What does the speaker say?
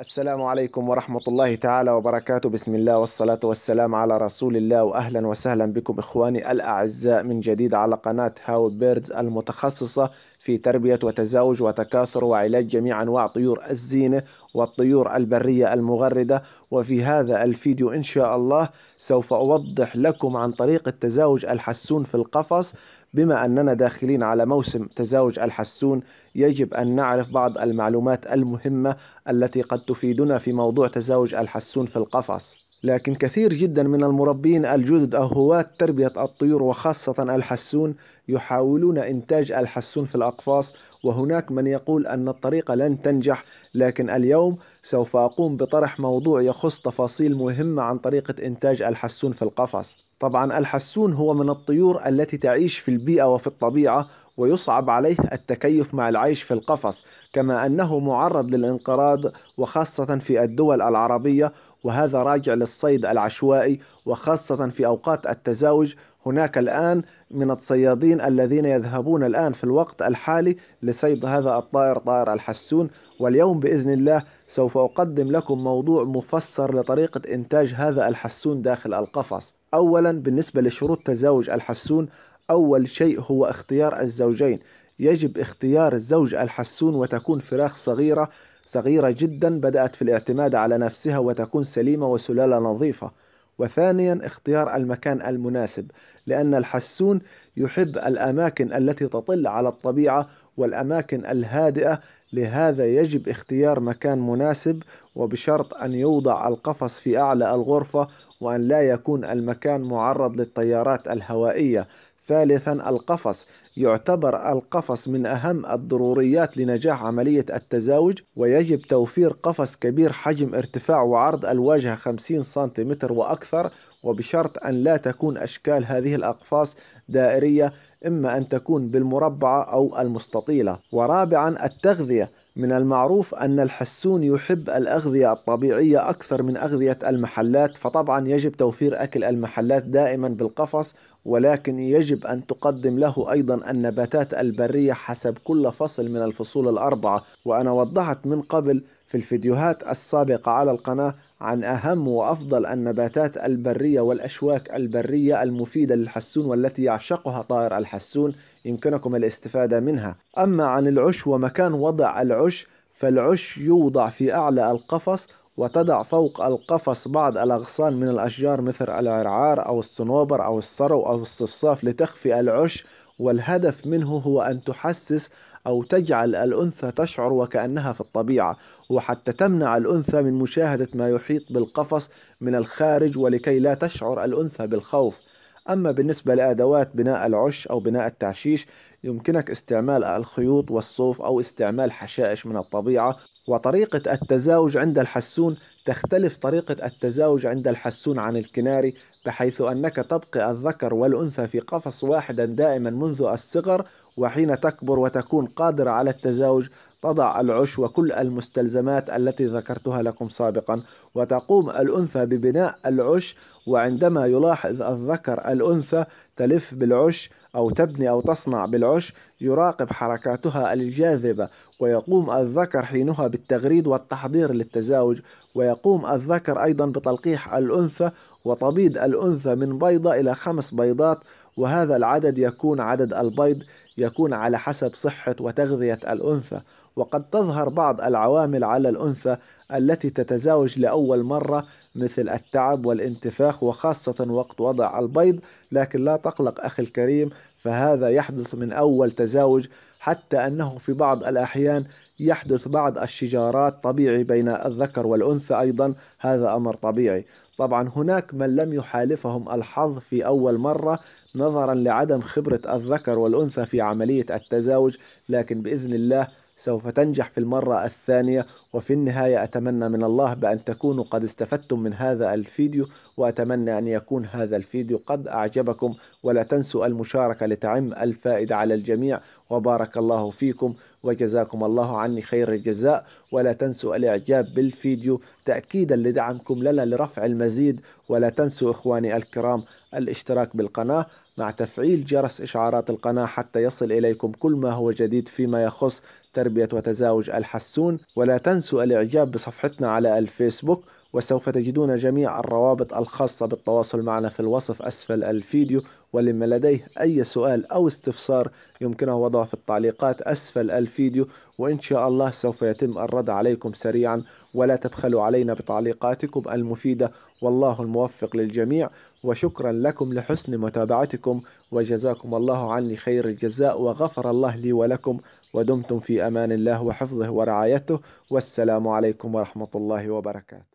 السلام عليكم ورحمة الله تعالى وبركاته بسم الله والصلاة والسلام على رسول الله وأهلا وسهلا بكم إخواني الأعزاء من جديد على قناة هاو بيردز المتخصصة في تربية وتزاوج وتكاثر وعلاج جميع أنواع طيور الزينة والطيور البرية المغردة وفي هذا الفيديو إن شاء الله سوف أوضح لكم عن طريق التزاوج الحسون في القفص بما أننا داخلين على موسم تزاوج الحسون يجب أن نعرف بعض المعلومات المهمة التي قد تفيدنا في موضوع تزاوج الحسون في القفص لكن كثير جدا من المربين الجدد أو هواة تربية الطيور وخاصة الحسون يحاولون إنتاج الحسون في الأقفاص وهناك من يقول أن الطريقة لن تنجح لكن اليوم سوف أقوم بطرح موضوع يخص تفاصيل مهمة عن طريقة إنتاج الحسون في القفص طبعا الحسون هو من الطيور التي تعيش في البيئة وفي الطبيعة ويصعب عليه التكيف مع العيش في القفص كما أنه معرض للانقراض وخاصة في الدول العربية وهذا راجع للصيد العشوائي وخاصة في أوقات التزاوج هناك الآن من الصيادين الذين يذهبون الآن في الوقت الحالي لصيد هذا الطائر طائر الحسون واليوم بإذن الله سوف أقدم لكم موضوع مفسر لطريقة إنتاج هذا الحسون داخل القفص أولا بالنسبة لشروط تزاوج الحسون أول شيء هو اختيار الزوجين يجب اختيار الزوج الحسون وتكون فراخ صغيرة صغيرة جدا بدأت في الاعتماد على نفسها وتكون سليمة وسلالة نظيفة وثانيا اختيار المكان المناسب لأن الحسون يحب الأماكن التي تطل على الطبيعة والأماكن الهادئة لهذا يجب اختيار مكان مناسب وبشرط أن يوضع القفص في أعلى الغرفة وأن لا يكون المكان معرض للتيارات الهوائية ثالثا القفص يعتبر القفص من أهم الضروريات لنجاح عملية التزاوج ويجب توفير قفص كبير حجم ارتفاع وعرض الواجهة 50 سنتيمتر وأكثر وبشرط أن لا تكون أشكال هذه الأقفاص دائرية إما أن تكون بالمربعة أو المستطيلة ورابعا التغذية من المعروف أن الحسون يحب الأغذية الطبيعية أكثر من أغذية المحلات فطبعا يجب توفير أكل المحلات دائما بالقفص ولكن يجب أن تقدم له أيضا النباتات البرية حسب كل فصل من الفصول الأربعة وأنا وضحت من قبل في الفيديوهات السابقة على القناة عن أهم وأفضل النباتات البرية والأشواك البرية المفيدة للحسون والتي يعشقها طائر الحسون يمكنكم الاستفادة منها أما عن العش ومكان وضع العش فالعش يوضع في أعلى القفص وتضع فوق القفص بعض الأغصان من الأشجار مثل العرعار أو الصنوبر أو الصرو أو الصفصاف لتخفي العش والهدف منه هو أن تحسس أو تجعل الأنثى تشعر وكأنها في الطبيعة وحتى تمنع الأنثى من مشاهدة ما يحيط بالقفص من الخارج ولكي لا تشعر الأنثى بالخوف أما بالنسبة لأدوات بناء العش أو بناء التعشيش يمكنك استعمال الخيوط والصوف أو استعمال حشائش من الطبيعة وطريقة التزاوج عند الحسون تختلف طريقة التزاوج عند الحسون عن الكناري بحيث أنك تبقي الذكر والأنثى في قفص واحدا دائما منذ الصغر وحين تكبر وتكون قادرة على التزاوج تضع العش وكل المستلزمات التي ذكرتها لكم سابقا وتقوم الأنثى ببناء العش وعندما يلاحظ الذكر الأنثى تلف بالعش أو تبني أو تصنع بالعش يراقب حركاتها الجاذبة ويقوم الذكر حينها بالتغريد والتحضير للتزاوج ويقوم الذكر أيضا بتلقيح الأنثى وتبيض الأنثى من بيضة إلى خمس بيضات وهذا العدد يكون عدد البيض يكون على حسب صحة وتغذية الأنثى وقد تظهر بعض العوامل على الأنثى التي تتزاوج لأول مرة مثل التعب والانتفاخ وخاصة وقت وضع البيض لكن لا تقلق أخي الكريم فهذا يحدث من أول تزاوج حتى أنه في بعض الأحيان يحدث بعض الشجارات طبيعي بين الذكر والأنثى أيضا هذا أمر طبيعي طبعا هناك من لم يحالفهم الحظ في أول مرة نظرا لعدم خبرة الذكر والأنثى في عملية التزاوج لكن بإذن الله سوف تنجح في المرة الثانية وفي النهاية أتمنى من الله بأن تكونوا قد استفدتم من هذا الفيديو وأتمنى أن يكون هذا الفيديو قد أعجبكم ولا تنسوا المشاركة لتعم الفائدة على الجميع وبارك الله فيكم وجزاكم الله عني خير الجزاء ولا تنسوا الإعجاب بالفيديو تأكيدا لدعمكم لنا لرفع المزيد ولا تنسوا إخواني الكرام الاشتراك بالقناة مع تفعيل جرس إشعارات القناة حتى يصل إليكم كل ما هو جديد فيما يخص تربية وتزاوج الحسون ولا تنسوا الإعجاب بصفحتنا على الفيسبوك وسوف تجدون جميع الروابط الخاصة بالتواصل معنا في الوصف أسفل الفيديو ولمن لديه أي سؤال أو استفسار يمكنه وضعه في التعليقات أسفل الفيديو وإن شاء الله سوف يتم الرد عليكم سريعا ولا تبخلوا علينا بتعليقاتكم المفيدة والله الموفق للجميع وشكرا لكم لحسن متابعتكم وجزاكم الله عني خير الجزاء وغفر الله لي ولكم ودمتم في امان الله وحفظه ورعايته والسلام عليكم ورحمه الله وبركاته